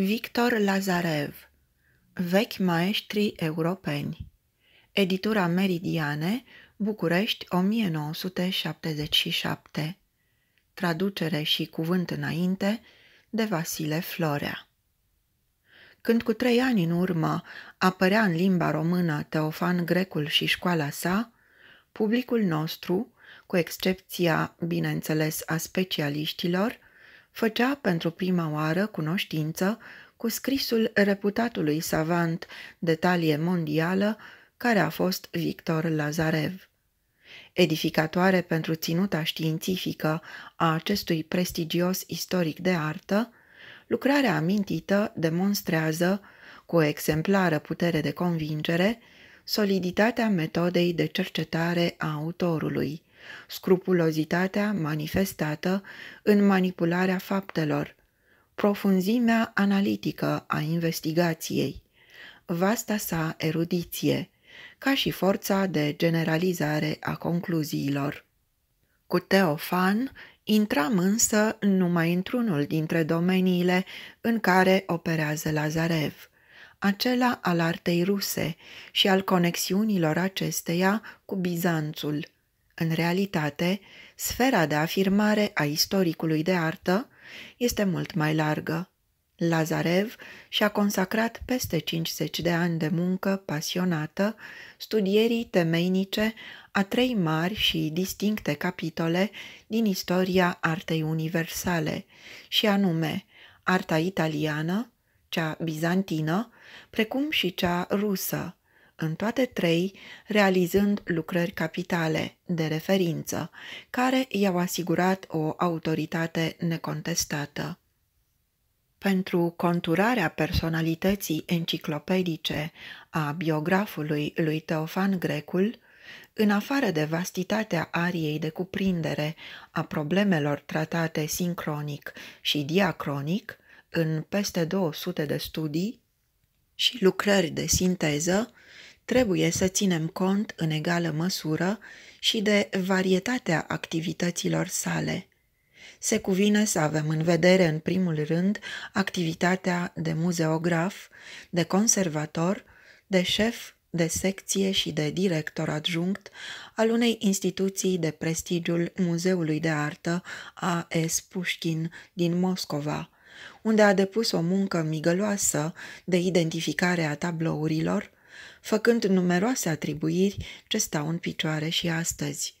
Victor Lazarev Vechi maestri europeni Editura Meridiane, București 1977 Traducere și cuvânt înainte de Vasile Florea Când cu trei ani în urmă apărea în limba română Teofan Grecul și școala sa, publicul nostru, cu excepția, bineînțeles, a specialiștilor, făcea pentru prima oară cunoștință cu scrisul reputatului savant de talie mondială, care a fost Victor Lazarev. Edificatoare pentru ținuta științifică a acestui prestigios istoric de artă, lucrarea amintită demonstrează, cu o exemplară putere de convingere, soliditatea metodei de cercetare a autorului – scrupulozitatea manifestată în manipularea faptelor, profunzimea analitică a investigației, vasta sa erudiție, ca și forța de generalizare a concluziilor. Cu Teofan intram însă numai într-unul dintre domeniile în care operează Lazarev, acela al artei ruse și al conexiunilor acesteia cu Bizanțul – în realitate, sfera de afirmare a istoricului de artă este mult mai largă. Lazarev și-a consacrat peste 50 de ani de muncă pasionată studierii temeinice a trei mari și distincte capitole din istoria artei universale, și anume arta italiană, cea bizantină, precum și cea rusă, în toate trei, realizând lucrări capitale, de referință, care i-au asigurat o autoritate necontestată. Pentru conturarea personalității enciclopedice a biografului lui Teofan Grecul, în afară de vastitatea ariei de cuprindere a problemelor tratate sincronic și diacronic, în peste 200 de studii și lucrări de sinteză, trebuie să ținem cont în egală măsură și de varietatea activităților sale. Se cuvine să avem în vedere, în primul rând, activitatea de muzeograf, de conservator, de șef de secție și de director adjunct al unei instituții de prestigiul Muzeului de Artă A.S. Pușkin din Moscova, unde a depus o muncă migăloasă de identificare a tablourilor, făcând numeroase atribuiri ce stau în picioare și astăzi.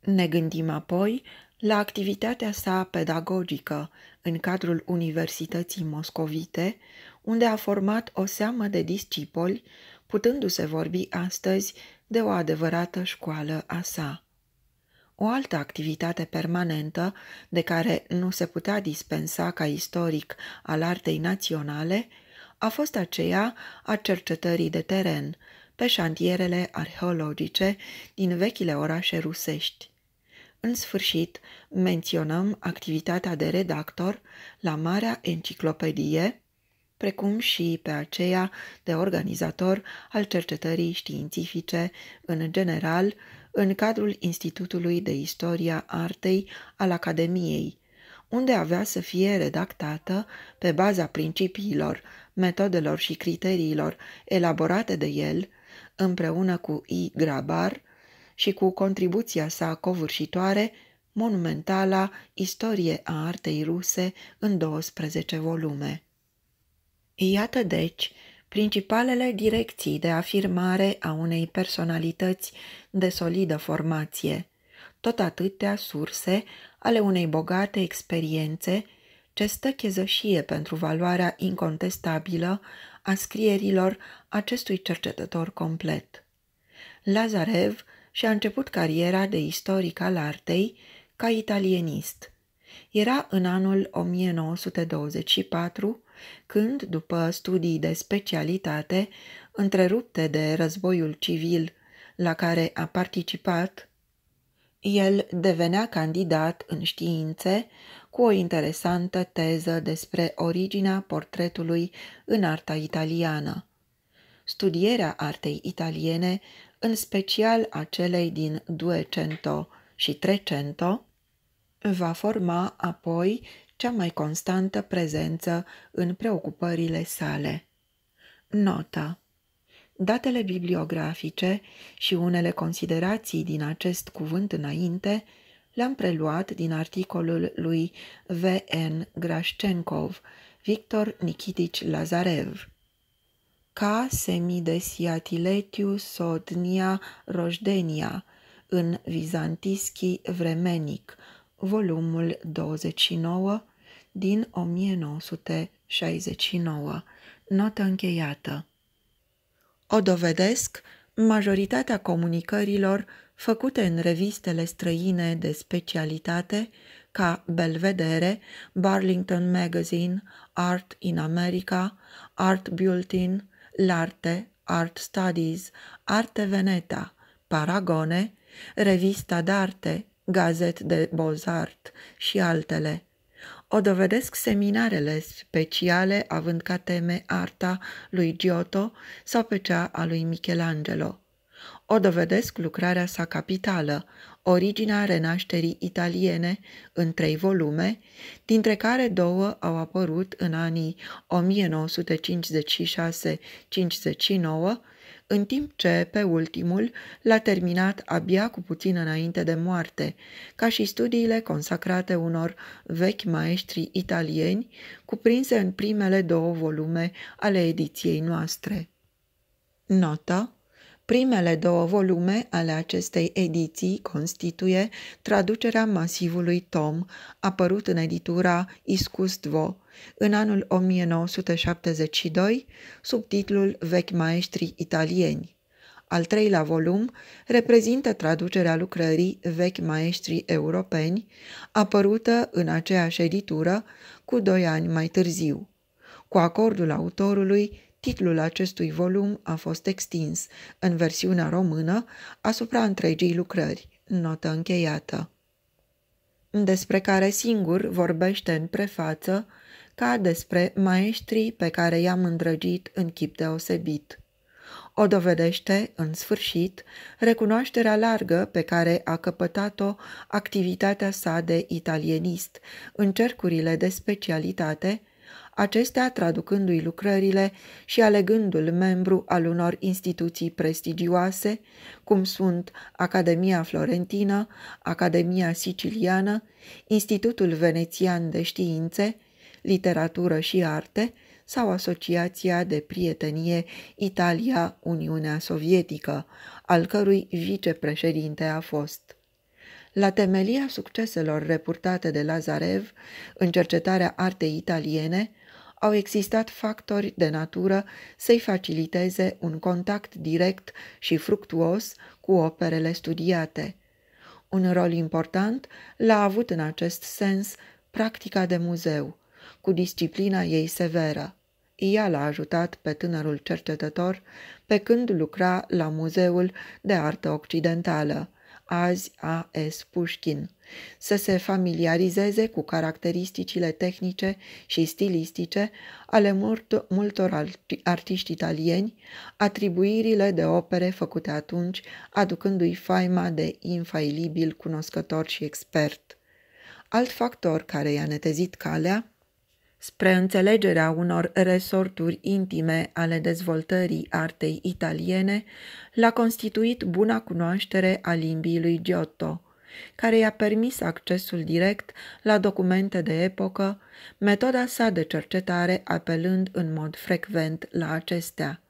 Ne gândim apoi la activitatea sa pedagogică în cadrul Universității Moscovite, unde a format o seamă de discipoli, putându-se vorbi astăzi de o adevărată școală a sa. O altă activitate permanentă de care nu se putea dispensa ca istoric al artei naționale – a fost aceea a cercetării de teren, pe șantierele arheologice din vechile orașe rusești. În sfârșit, menționăm activitatea de redactor la Marea Enciclopedie, precum și pe aceea de organizator al cercetării științifice, în general, în cadrul Institutului de Istoria Artei al Academiei, unde avea să fie redactată pe baza principiilor metodelor și criteriilor elaborate de el, împreună cu I. Grabar și cu contribuția sa covârșitoare, monumentala Istorie a artei ruse în 12 volume. Iată deci principalele direcții de afirmare a unei personalități de solidă formație, tot atâtea surse ale unei bogate experiențe ce stă chezășie pentru valoarea incontestabilă a scrierilor acestui cercetător complet. Lazarev și-a început cariera de istoric al artei ca italienist. Era în anul 1924 când, după studii de specialitate întrerupte de războiul civil la care a participat, el devenea candidat în științe cu o interesantă teză despre originea portretului în arta italiană. Studierea artei italiene, în special a celei din 200 și 300, va forma apoi cea mai constantă prezență în preocupările sale. Nota Datele bibliografice și unele considerații din acest cuvânt înainte – le-am preluat din articolul lui V.N. Grashchenkov, Victor Nikitich Lazarev. Ca semidesiatiletiu sodnia rojdenia în Vizantischi Vremenic, volumul 29 din 1969, notă încheiată. O dovedesc majoritatea comunicărilor făcute în revistele străine de specialitate ca Belvedere, Burlington Magazine, Art in America, Art Bulletin, L'Arte, Art Studies, Arte Veneta, Paragone, Revista d'Arte, Gazet de Bozart și altele. O dovedesc seminarele speciale având ca teme arta lui Giotto sau pe cea a lui Michelangelo. O dovedesc lucrarea sa capitală, Originea renașterii italiene, în trei volume, dintre care două au apărut în anii 1956-59, în timp ce pe ultimul l-a terminat abia cu puțin înainte de moarte, ca și studiile consacrate unor vechi maestri italieni, cuprinse în primele două volume ale ediției noastre. Nota Primele două volume ale acestei ediții constituie traducerea masivului tom apărut în editura Iscustvo în anul 1972 sub titlul Vechi maestri italieni. Al treilea volum reprezintă traducerea lucrării Vechi maestri europeni, apărută în aceeași editură cu doi ani mai târziu. Cu acordul autorului, Titlul acestui volum a fost extins, în versiunea română, asupra întregii lucrări. Notă încheiată. Despre care singur vorbește în prefață, ca despre maestrii pe care i-am îndrăgit în chip deosebit. O dovedește, în sfârșit, recunoașterea largă pe care a căpătat-o activitatea sa de italienist în cercurile de specialitate, acestea traducându-i lucrările și alegându-l membru al unor instituții prestigioase, cum sunt Academia Florentină, Academia Siciliană, Institutul Venețian de Științe, Literatură și Arte sau Asociația de Prietenie Italia-Uniunea Sovietică, al cărui vicepreședinte a fost. La temelia succeselor reportate de Lazarev în cercetarea artei italiene, au existat factori de natură să-i faciliteze un contact direct și fructuos cu operele studiate. Un rol important l-a avut în acest sens practica de muzeu, cu disciplina ei severă. Ea l-a ajutat pe tânărul cercetător pe când lucra la Muzeul de Artă Occidentală, azi A.S. Pușkin, să se familiarizeze cu caracteristicile tehnice și stilistice ale multor artiști italieni, atribuirile de opere făcute atunci, aducându-i faima de infailibil cunoscător și expert. Alt factor care i-a netezit calea spre înțelegerea unor resorturi intime ale dezvoltării artei italiene, l-a constituit buna cunoaștere a limbii lui Giotto, care i-a permis accesul direct la documente de epocă, metoda sa de cercetare apelând în mod frecvent la acestea.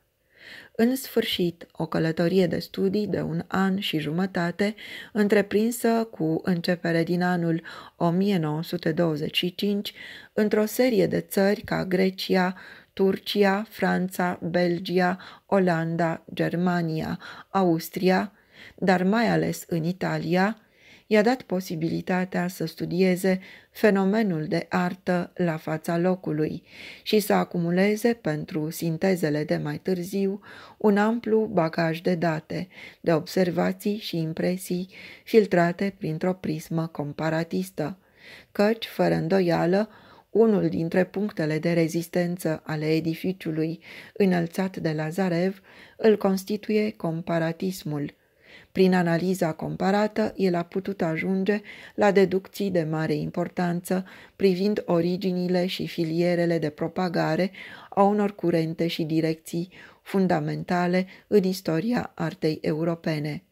În sfârșit, o călătorie de studii de un an și jumătate, întreprinsă cu începere din anul 1925 într-o serie de țări ca Grecia, Turcia, Franța, Belgia, Olanda, Germania, Austria, dar mai ales în Italia, i-a dat posibilitatea să studieze fenomenul de artă la fața locului și să acumuleze pentru sintezele de mai târziu un amplu bagaj de date, de observații și impresii filtrate printr-o prismă comparatistă, căci, fără îndoială, unul dintre punctele de rezistență ale edificiului înălțat de Lazarev îl constituie comparatismul – prin analiza comparată, el a putut ajunge la deducții de mare importanță privind originile și filierele de propagare a unor curente și direcții fundamentale în istoria artei europene.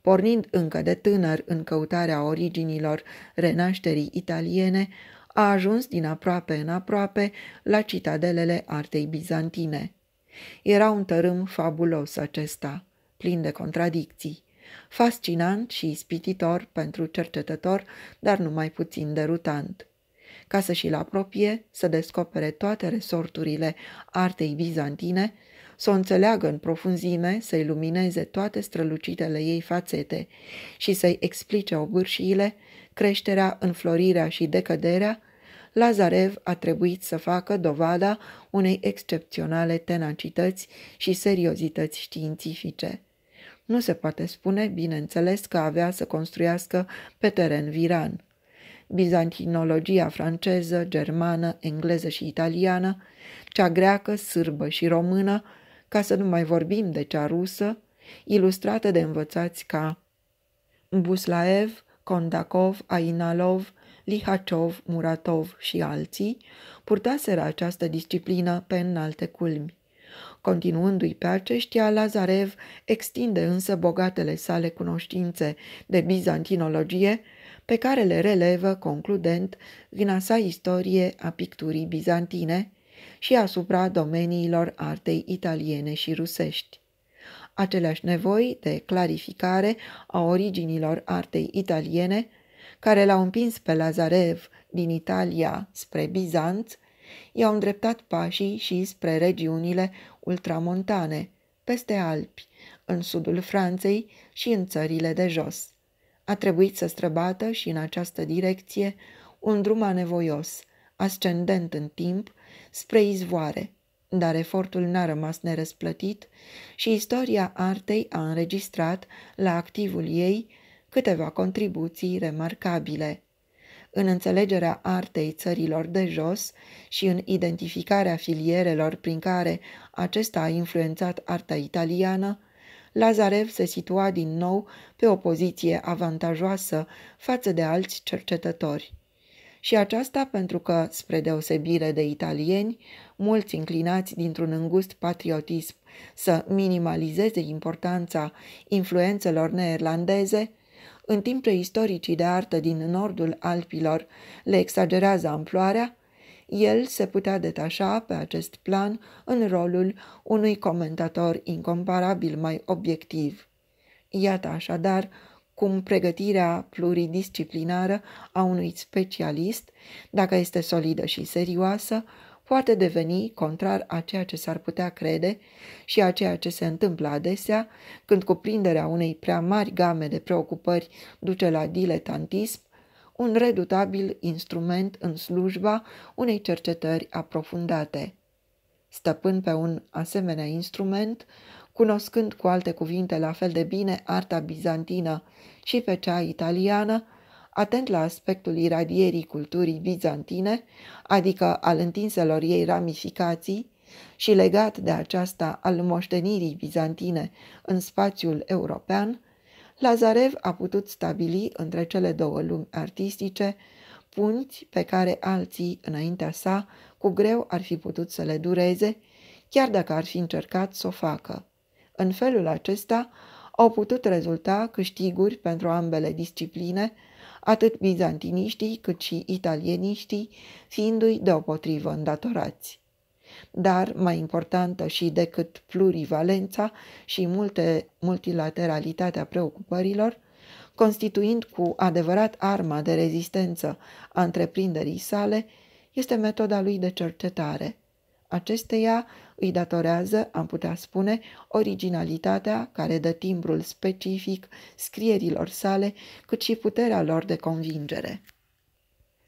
Pornind încă de tânăr în căutarea originilor renașterii italiene, a ajuns din aproape în aproape la citadelele artei bizantine. Era un tărâm fabulos acesta, plin de contradicții fascinant și ispititor pentru cercetător, dar nu mai puțin derutant. Ca să și-l apropie, să descopere toate resorturile artei bizantine, să o înțeleagă în profunzime, să ilumineze toate strălucitele ei fațete și să-i explice obârșiile, creșterea, înflorirea și decăderea, Lazarev a trebuit să facă dovada unei excepționale tenacități și seriozități științifice. Nu se poate spune, bineînțeles, că avea să construiască pe teren viran. Bizantinologia franceză, germană, engleză și italiană, cea greacă, sârbă și română, ca să nu mai vorbim de cea rusă, ilustrată de învățați ca Buslaev, Kondakov, Ainalov, Lihachov, Muratov și alții, purtaseră această disciplină pe înalte culmi. Continuându-i pe aceștia, Lazarev extinde însă bogatele sale cunoștințe de bizantinologie, pe care le relevă concludent în a sa istorie a picturii bizantine și asupra domeniilor artei italiene și rusești. Aceleași nevoi de clarificare a originilor artei italiene, care l-au împins pe Lazarev din Italia spre Bizanț, i-au îndreptat pașii și spre regiunile ultramontane, peste Alpi, în sudul Franței și în țările de jos. A trebuit să străbată și în această direcție un drum anevoios, ascendent în timp, spre izvoare, dar efortul n-a rămas nerăsplătit și istoria artei a înregistrat la activul ei câteva contribuții remarcabile în înțelegerea artei țărilor de jos și în identificarea filierelor prin care acesta a influențat arta italiană, Lazarev se situa din nou pe o poziție avantajoasă față de alți cercetători. Și aceasta pentru că, spre deosebire de italieni, mulți înclinați dintr-un îngust patriotism să minimalizeze importanța influențelor neerlandeze, în timp ce istoricii de artă din nordul Alpilor le exagerează amploarea, el se putea detașa pe acest plan în rolul unui comentator incomparabil mai obiectiv. Iată așadar cum pregătirea pluridisciplinară a unui specialist, dacă este solidă și serioasă, poate deveni, contrar a ceea ce s-ar putea crede și a ceea ce se întâmplă adesea, când cuprinderea unei prea mari game de preocupări duce la diletantism, un redutabil instrument în slujba unei cercetări aprofundate. Stăpân pe un asemenea instrument, cunoscând cu alte cuvinte la fel de bine arta bizantină și pe cea italiană, atent la aspectul iradierii culturii bizantine, adică al întinselor ei ramificații, și legat de aceasta al moștenirii bizantine în spațiul european, Lazarev a putut stabili între cele două lumi artistice punți pe care alții, înaintea sa, cu greu ar fi putut să le dureze, chiar dacă ar fi încercat să o facă. În felul acesta au putut rezulta câștiguri pentru ambele discipline, atât bizantiniștii cât și italieniștii, fiindu-i deopotrivă îndatorați. Dar, mai importantă și decât plurivalența și multe multilateralitatea preocupărilor, constituind cu adevărat arma de rezistență a întreprinderii sale, este metoda lui de cercetare – Acesteia îi datorează, am putea spune, originalitatea care dă timbrul specific scrierilor sale, cât și puterea lor de convingere.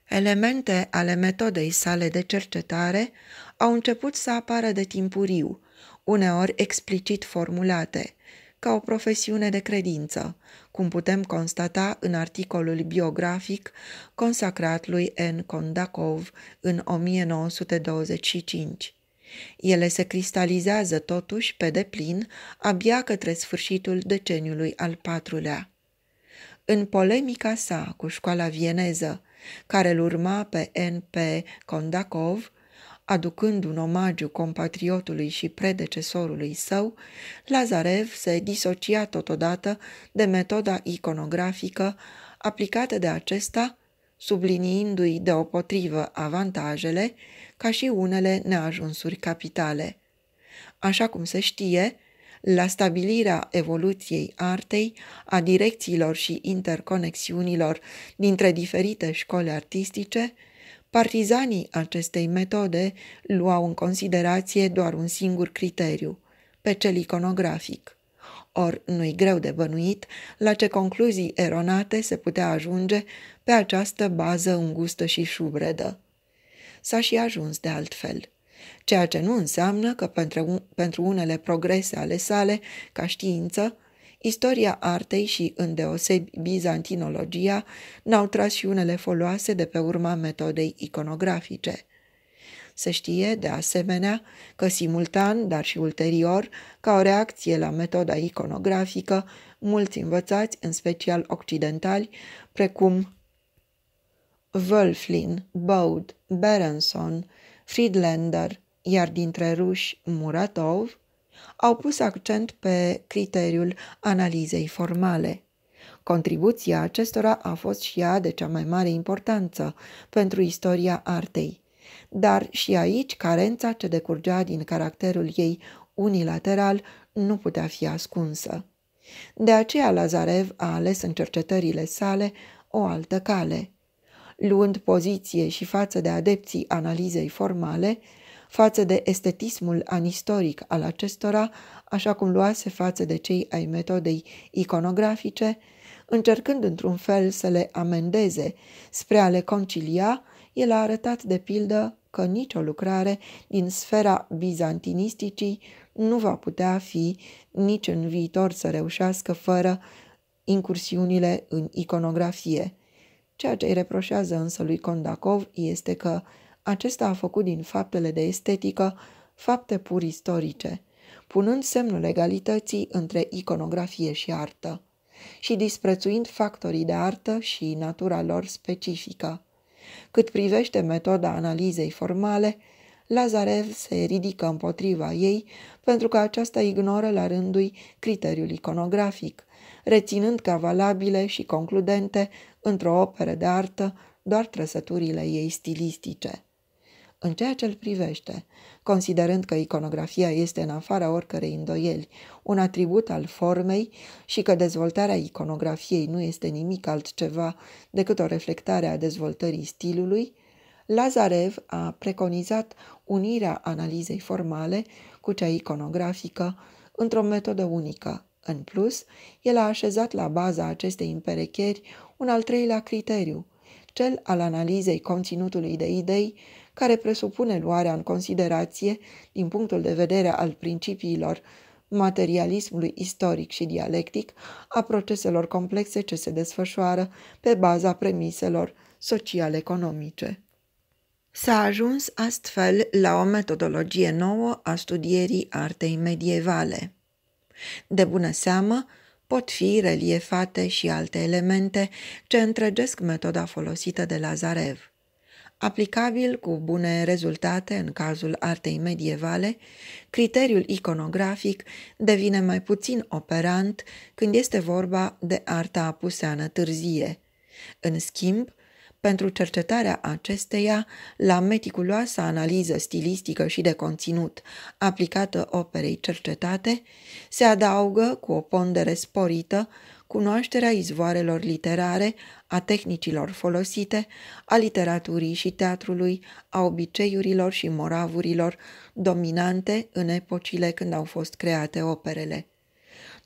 Elemente ale metodei sale de cercetare au început să apară de timpuriu, uneori explicit formulate, ca o profesiune de credință, cum putem constata în articolul biografic consacrat lui N. Kondakov în 1925. Ele se cristalizează totuși pe deplin abia către sfârșitul deceniului al patrulea. În polemica sa cu școala vieneză, care îl urma pe N.P. Kondakov, aducând un omagiu compatriotului și predecesorului său, Lazarev se disocia totodată de metoda iconografică aplicată de acesta, subliniindu-i deopotrivă avantajele ca și unele neajunsuri capitale. Așa cum se știe, la stabilirea evoluției artei, a direcțiilor și interconexiunilor dintre diferite școli artistice, Partizanii acestei metode luau în considerație doar un singur criteriu, pe cel iconografic. Or, nu-i greu de bănuit la ce concluzii eronate se putea ajunge pe această bază îngustă și șubredă. S-a și ajuns de altfel ceea ce nu înseamnă că pentru, unele progrese ale sale, ca știință, Istoria artei și, îndeosebi, bizantinologia n-au tras și unele foloase de pe urma metodei iconografice. Se știe, de asemenea, că simultan, dar și ulterior, ca o reacție la metoda iconografică, mulți învățați, în special occidentali, precum Wölflin, Bode, Berenson, Friedlander, iar dintre ruși Muratov, au pus accent pe criteriul analizei formale. Contribuția acestora a fost și ea de cea mai mare importanță pentru istoria artei, dar și aici carența ce decurgea din caracterul ei unilateral nu putea fi ascunsă. De aceea Lazarev a ales în cercetările sale o altă cale. Luând poziție și față de adepții analizei formale, față de estetismul anistoric al acestora, așa cum luase față de cei ai metodei iconografice, încercând într-un fel să le amendeze spre a le concilia, el a arătat de pildă că nicio lucrare din sfera bizantinisticii nu va putea fi nici în viitor să reușească fără incursiunile în iconografie. Ceea ce îi reproșează însă lui Kondakov este că acesta a făcut din faptele de estetică fapte pur istorice, punând semnul egalității între iconografie și artă și disprețuind factorii de artă și natura lor specifică. Cât privește metoda analizei formale, Lazarev se ridică împotriva ei pentru că aceasta ignoră la rândul criteriul iconografic, reținând ca valabile și concludente într-o operă de artă doar trăsăturile ei stilistice în ceea ce îl privește, considerând că iconografia este în afara oricărei îndoieli, un atribut al formei și că dezvoltarea iconografiei nu este nimic altceva decât o reflectare a dezvoltării stilului, Lazarev a preconizat unirea analizei formale cu cea iconografică într-o metodă unică. În plus, el a așezat la baza acestei împerecheri un al treilea criteriu, cel al analizei conținutului de idei care presupune luarea în considerație, din punctul de vedere al principiilor materialismului istoric și dialectic, a proceselor complexe ce se desfășoară pe baza premiselor social-economice. S-a ajuns astfel la o metodologie nouă a studierii artei medievale. De bună seamă, pot fi reliefate și alte elemente ce întregesc metoda folosită de Lazarev aplicabil cu bune rezultate în cazul artei medievale, criteriul iconografic devine mai puțin operant când este vorba de arta apuseană târzie. În schimb, pentru cercetarea acesteia, la meticuloasa analiză stilistică și de conținut aplicată operei cercetate, se adaugă cu o pondere sporită cunoașterea izvoarelor literare, a tehnicilor folosite, a literaturii și teatrului, a obiceiurilor și moravurilor dominante în epocile când au fost create operele.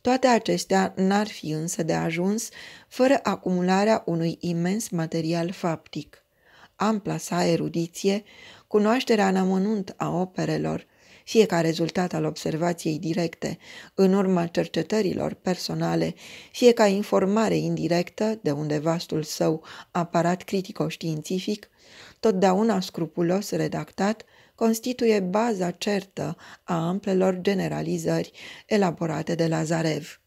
Toate acestea n-ar fi însă de ajuns fără acumularea unui imens material faptic. Ampla sa erudiție, cunoașterea în a operelor, fie ca rezultat al observației directe în urma cercetărilor personale, fie ca informare indirectă de unde vastul său aparat critico-științific, totdeauna scrupulos redactat, constituie baza certă a amplelor generalizări elaborate de Lazarev.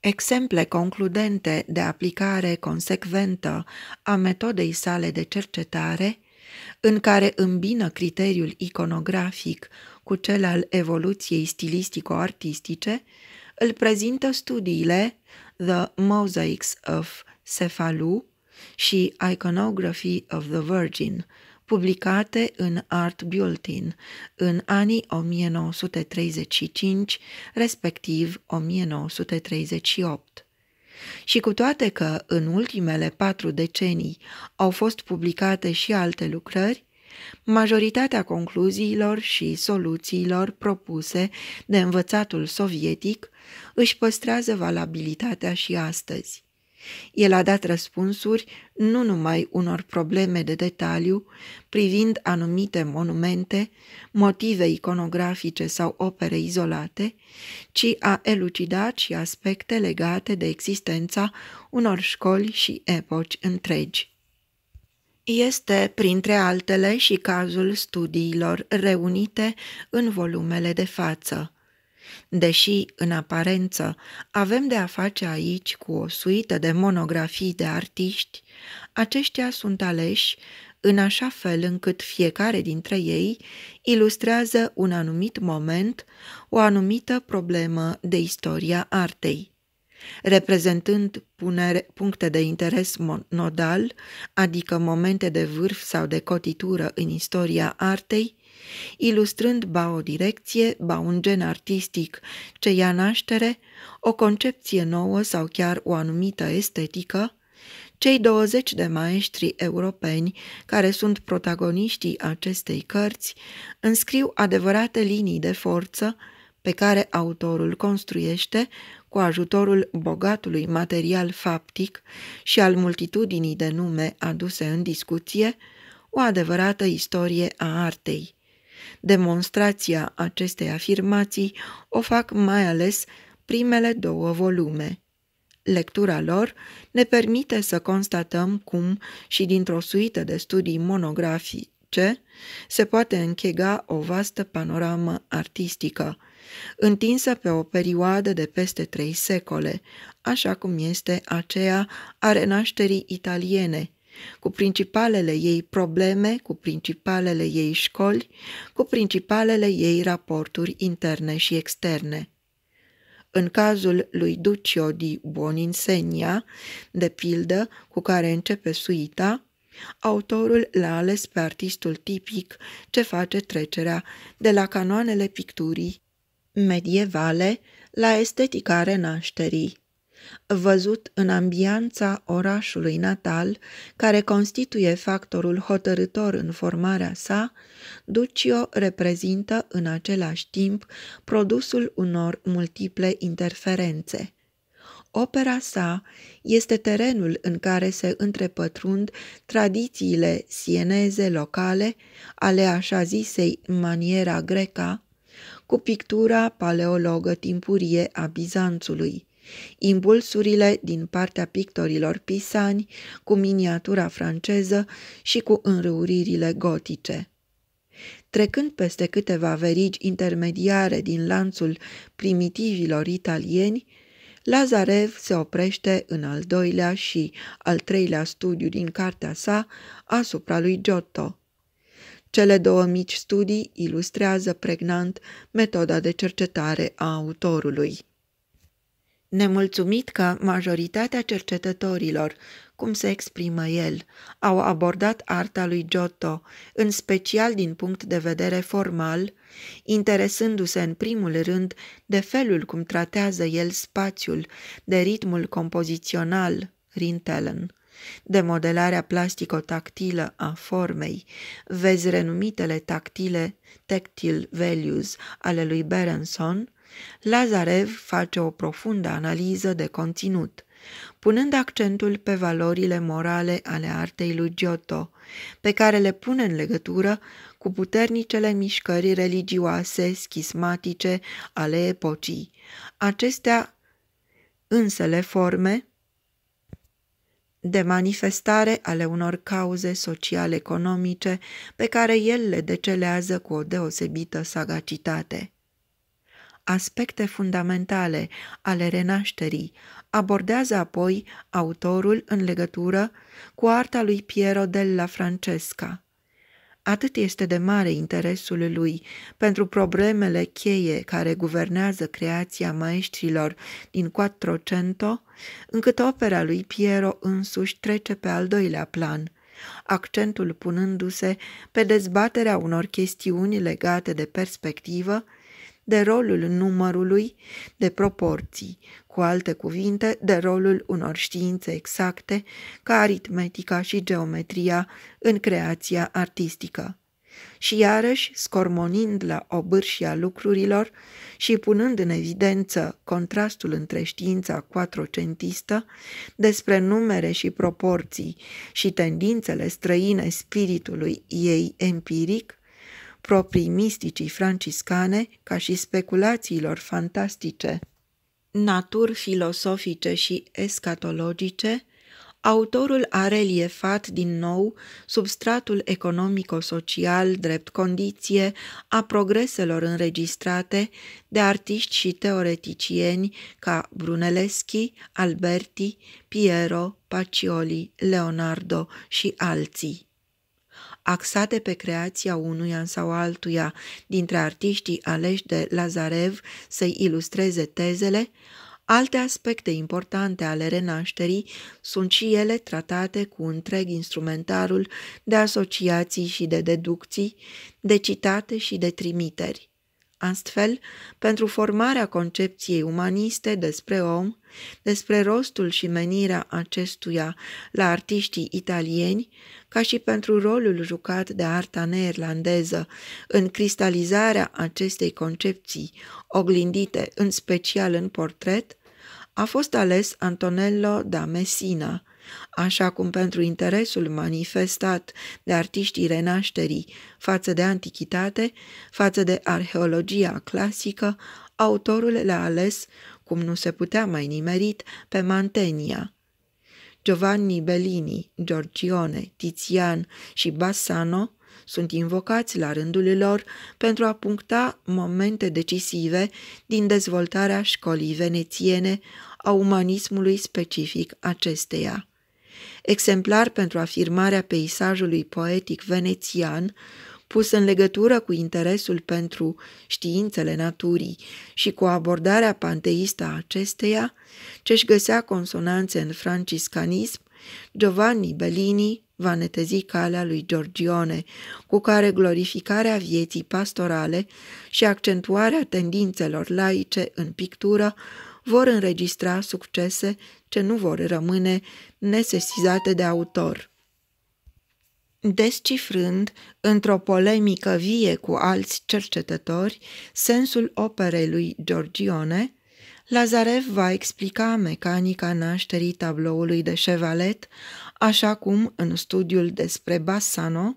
Exemple concludente de aplicare consecventă a metodei sale de cercetare, în care îmbină criteriul iconografic cu cel al evoluției stilistico-artistice, îl prezintă studiile The Mosaics of Cefalu și Iconography of the Virgin, publicate în Art Bulletin în anii 1935, respectiv 1938. Și cu toate că în ultimele patru decenii au fost publicate și alte lucrări, Majoritatea concluziilor și soluțiilor propuse de învățatul sovietic își păstrează valabilitatea și astăzi. El a dat răspunsuri nu numai unor probleme de detaliu privind anumite monumente, motive iconografice sau opere izolate, ci a elucidat și aspecte legate de existența unor școli și epoci întregi. Este, printre altele, și cazul studiilor reunite în volumele de față. Deși, în aparență, avem de a face aici cu o suită de monografii de artiști, aceștia sunt aleși în așa fel încât fiecare dintre ei ilustrează un anumit moment, o anumită problemă de istoria artei reprezentând punere, puncte de interes nodal, adică momente de vârf sau de cotitură în istoria artei, ilustrând ba o direcție, ba un gen artistic ce ia naștere, o concepție nouă sau chiar o anumită estetică, cei 20 de maestri europeni care sunt protagoniștii acestei cărți înscriu adevărate linii de forță pe care autorul construiește cu ajutorul bogatului material faptic și al multitudinii de nume aduse în discuție, o adevărată istorie a artei. Demonstrația acestei afirmații o fac mai ales primele două volume. Lectura lor ne permite să constatăm cum și dintr-o suită de studii monografice se poate închega o vastă panoramă artistică – întinsă pe o perioadă de peste trei secole, așa cum este aceea a renașterii italiene, cu principalele ei probleme, cu principalele ei școli, cu principalele ei raporturi interne și externe. În cazul lui Duccio di Boninsegna, de pildă, cu care începe suita, autorul l-a ales pe artistul tipic ce face trecerea de la canoanele picturii medievale la estetica renașterii, văzut în ambianța orașului natal, care constituie factorul hotărător în formarea sa, Duccio reprezintă în același timp produsul unor multiple interferențe. Opera sa este terenul în care se întrepătrund tradițiile sieneze locale ale așa zisei maniera greca, cu pictura paleologă timpurie a Bizanțului. Impulsurile din partea pictorilor pisani cu miniatura franceză și cu înrăuririle gotice. Trecând peste câteva verigi intermediare din lanțul primitivilor italieni, Lazarev se oprește în al doilea și al treilea studiu din cartea sa asupra lui Giotto. Cele două mici studii ilustrează pregnant metoda de cercetare a autorului. Nemulțumit că majoritatea cercetătorilor, cum se exprimă el, au abordat arta lui Giotto, în special din punct de vedere formal, interesându-se în primul rând de felul cum tratează el spațiul, de ritmul compozițional, Rintelen de modelarea plastico-tactilă a formei, vezi renumitele tactile Tactile Values ale lui Berenson, Lazarev face o profundă analiză de conținut, punând accentul pe valorile morale ale artei lui Giotto, pe care le pune în legătură cu puternicele mișcări religioase schismatice ale epocii. Acestea însele forme de manifestare ale unor cauze social-economice pe care el le decelează cu o deosebită sagacitate. Aspecte fundamentale ale renașterii abordează apoi autorul în legătură cu arta lui Piero della Francesca, atât este de mare interesul lui pentru problemele cheie care guvernează creația maestrilor din Quattrocento, încât opera lui Piero însuși trece pe al doilea plan – accentul punându-se pe dezbaterea unor chestiuni legate de perspectivă, de rolul numărului, de proporții, cu alte cuvinte, de rolul unor științe exacte, ca aritmetica și geometria în creația artistică. Și iarăși, scormonind la obârșia lucrurilor și punând în evidență contrastul între știința quattrocentistă, despre numere și proporții și tendințele străine spiritului ei empiric, proprii misticii franciscane, ca și speculațiilor fantastice Natur filosofice și escatologice, autorul a reliefat din nou substratul economico-social drept condiție a progreselor înregistrate de artiști și teoreticieni ca Brunelleschi, Alberti, Piero, Pacioli, Leonardo și alții axate pe creația unuia sau altuia dintre artiștii aleși de Lazarev să-i ilustreze tezele, Alte aspecte importante ale renașterii sunt și ele tratate cu întreg instrumentarul de asociații și de deducții, de citate și de trimiteri. Astfel, pentru formarea concepției umaniste despre om, despre rostul și menirea acestuia la artiștii italieni, ca și pentru rolul jucat de arta neerlandeză în cristalizarea acestei concepții, oglindite în special în portret, a fost ales Antonello da Messina, așa cum pentru interesul manifestat de artiștii renașterii față de antichitate, față de arheologia clasică, autorul le-a ales, cum nu se putea mai nimerit, pe Mantenia. Giovanni Bellini, Giorgione, Tizian și Bassano sunt invocați la rândul lor pentru a puncta momente decisive din dezvoltarea școlii venețiene a umanismului specific acesteia exemplar pentru afirmarea peisajului poetic venețian, pus în legătură cu interesul pentru științele naturii și cu abordarea panteistă a acesteia, ce-și găsea consonanțe în franciscanism, Giovanni Bellini va netezi calea lui Giorgione, cu care glorificarea vieții pastorale și accentuarea tendințelor laice în pictură vor înregistra succese ce nu vor rămâne nesesizate de autor. Descifrând, într-o polemică vie cu alți cercetători, sensul operei lui Giorgione, Lazarev va explica mecanica nașterii tabloului de Chevalet, așa cum, în studiul despre Bassano,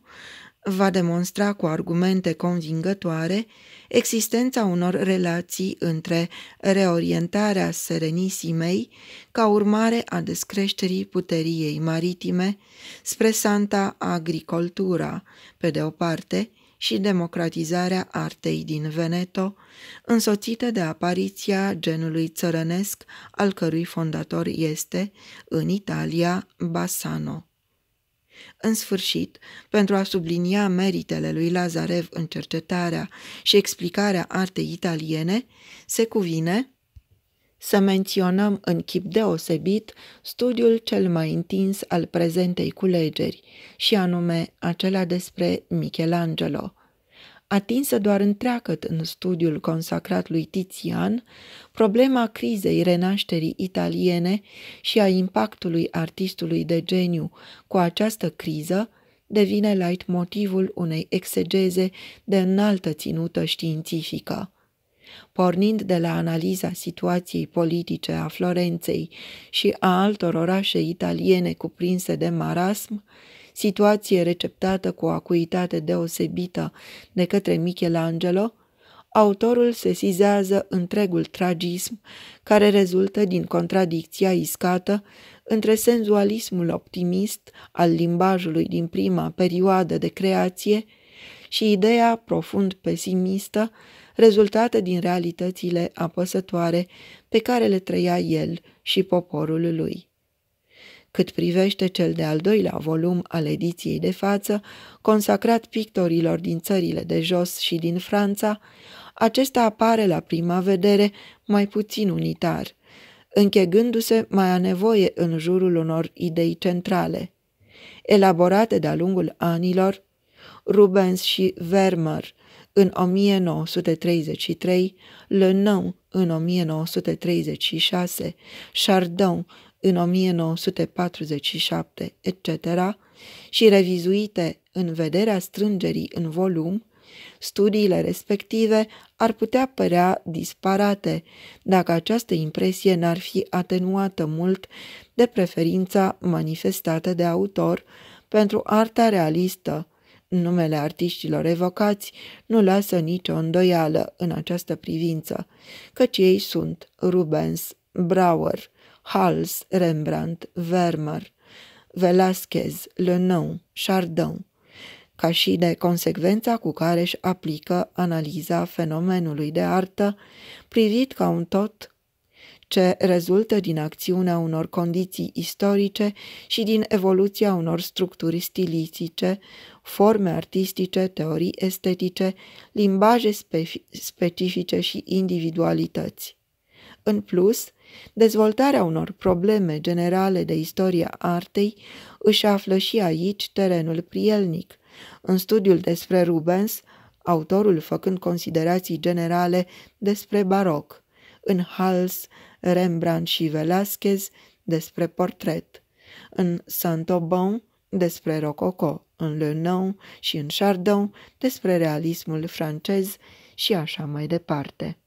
va demonstra cu argumente convingătoare existența unor relații între reorientarea serenisimei ca urmare a descreșterii puterii maritime spre Santa Agricoltura, pe de o parte, și democratizarea artei din Veneto, însoțită de apariția genului țărănesc al cărui fondator este, în Italia, Bassano. În sfârșit, pentru a sublinia meritele lui Lazarev în cercetarea și explicarea artei italiene, se cuvine să menționăm în chip deosebit studiul cel mai întins al prezentei culegeri, și anume acela despre Michelangelo – atinsă doar întreagăt în studiul consacrat lui Tizian, problema crizei renașterii italiene și a impactului artistului de geniu cu această criză devine light motivul unei exegeze de înaltă ținută științifică. Pornind de la analiza situației politice a Florenței și a altor orașe italiene cuprinse de marasm, situație receptată cu o acuitate deosebită de către Michelangelo, autorul sesizează întregul tragism care rezultă din contradicția iscată între senzualismul optimist al limbajului din prima perioadă de creație și ideea profund pesimistă rezultată din realitățile apăsătoare pe care le trăia el și poporul lui. Cât privește cel de-al doilea volum al ediției de față, consacrat pictorilor din țările de jos și din Franța, acesta apare la prima vedere mai puțin unitar, închegându-se mai a nevoie în jurul unor idei centrale. Elaborate de-a lungul anilor, Rubens și Vermeer în 1933, Le Nain, în 1936, Chardon în 1947, etc., și revizuite în vederea strângerii în volum, studiile respective ar putea părea disparate, dacă această impresie n-ar fi atenuată mult de preferința manifestată de autor pentru arta realistă. Numele artiștilor evocați nu lasă nicio îndoială în această privință, căci ei sunt Rubens, Brauer, Hals, Rembrandt, Vermeer, Velázquez, Lenou, Chardin, ca și de consecvența cu care își aplică analiza fenomenului de artă, privit ca un tot ce rezultă din acțiunea unor condiții istorice și din evoluția unor structuri stilistice, forme artistice, teorii estetice, limbaje specifice și individualități. În plus, Dezvoltarea unor probleme generale de istoria artei își află și aici terenul prielnic. În studiul despre Rubens, autorul făcând considerații generale despre baroc, în Hals, Rembrandt și Velázquez despre portret, în Saint-Aubin despre rococo, în Le Nau și în Chardon despre realismul francez și așa mai departe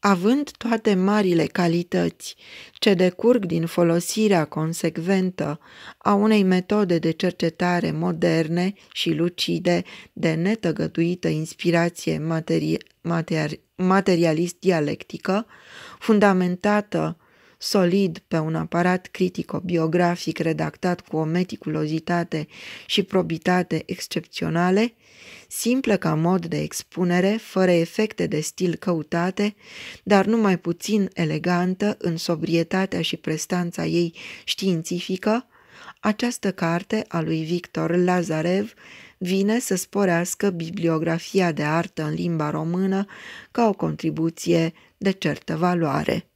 având toate marile calități ce decurg din folosirea consecventă a unei metode de cercetare moderne și lucide de netăgăduită inspirație materi- mater materialist-dialectică, fundamentată solid pe un aparat critico-biografic redactat cu o meticulozitate și probitate excepționale, simplă ca mod de expunere, fără efecte de stil căutate, dar nu mai puțin elegantă în sobrietatea și prestanța ei științifică, această carte a lui Victor Lazarev vine să sporească bibliografia de artă în limba română ca o contribuție de certă valoare.